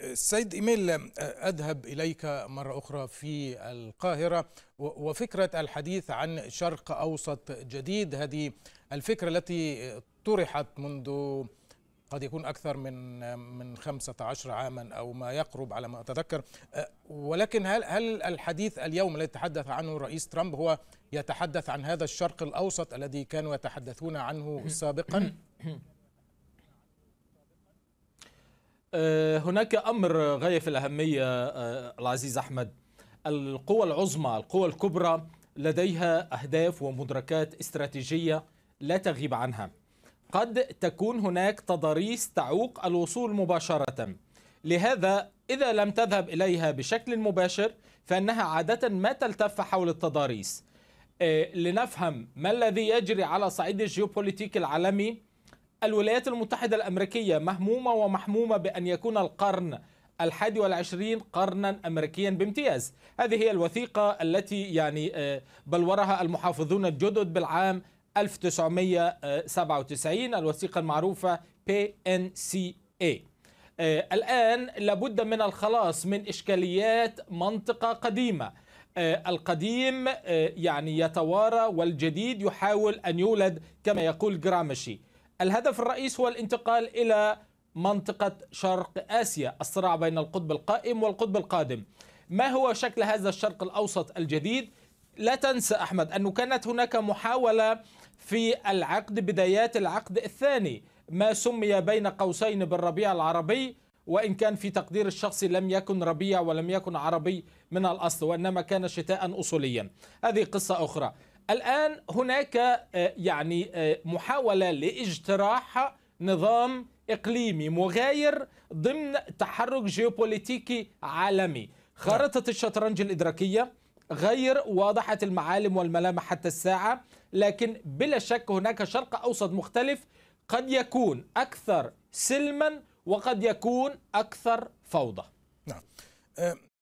السيد إيميل أذهب إليك مرة أخرى في القاهرة وفكرة الحديث عن شرق أوسط جديد هذه الفكرة التي طرحت منذ قد يكون أكثر من من 15 عاما أو ما يقرب على ما أتذكر ولكن هل هل الحديث اليوم الذي تحدث عنه الرئيس ترامب هو يتحدث عن هذا الشرق الأوسط الذي كانوا يتحدثون عنه سابقا؟ آه، هناك أمر غاية في الأهمية آه، العزيز أحمد القوى العظمى القوى الكبرى لديها أهداف ومدركات استراتيجية لا تغيب عنها قد تكون هناك تضاريس تعوق الوصول مباشرة لهذا إذا لم تذهب إليها بشكل مباشر فإنها عادة ما تلتف حول التضاريس آه، لنفهم ما الذي يجري على صعيد الجيوبوليتيك العالمي الولايات المتحدة الأمريكية مهمومة ومحمومة بأن يكون القرن الحادي والعشرين قرنا أمريكيا بامتياز هذه هي الوثيقة التي يعني آه، بلورها المحافظون الجدد بالعام 1997 الوثيقة المعروفة PNCA آه، الآن لابد من الخلاص من إشكاليات منطقة قديمة آه، القديم يعني يتوارى والجديد يحاول أن يولد كما يقول جرامشي الهدف الرئيس هو الانتقال إلى منطقة شرق آسيا الصراع بين القطب القائم والقطب القادم ما هو شكل هذا الشرق الأوسط الجديد؟ لا تنسى أحمد أنه كانت هناك محاولة في العقد بدايات العقد الثاني ما سمي بين قوسين بالربيع العربي وإن كان في تقدير الشخصي لم يكن ربيع ولم يكن عربي من الأصل وإنما كان شتاء أصوليا هذه قصة أخرى الآن هناك آه، يعني آه، محاولة لاجتراح نظام إقليمي مغاير ضمن تحرك جيوبوليتيكي عالمي نعم. خارطة الشطرنج الإدراكية غير واضحة المعالم والملامح حتى الساعة لكن بلا شك هناك شرق أوسط مختلف قد يكون أكثر سلما وقد يكون أكثر فوضى نعم آه،